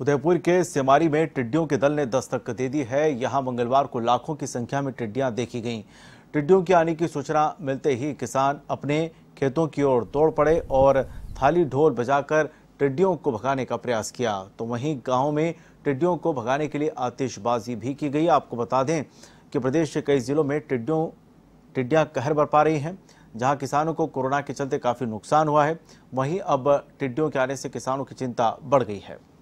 उदयपुर के सेमारी में टिड्डियों के दल ने दस्तक दे दी है यहां मंगलवार को लाखों की संख्या में टिड्डियां देखी गईं टिड्डियों के आने की सूचना मिलते ही किसान अपने खेतों की ओर दौड़ पड़े और थाली ढोल बजाकर टिड्डियों को भगाने का प्रयास किया तो वहीं गाँव में टिड्डियों को भगाने के लिए आतिशबाजी भी की गई आपको बता दें कि प्रदेश के कई जिलों में टिड्डियों टिड्डियाँ कहर बरपा रही हैं जहां किसानों को कोरोना के चलते काफ़ी नुकसान हुआ है वहीं अब टिड्डियों के आने से किसानों की चिंता बढ़ गई है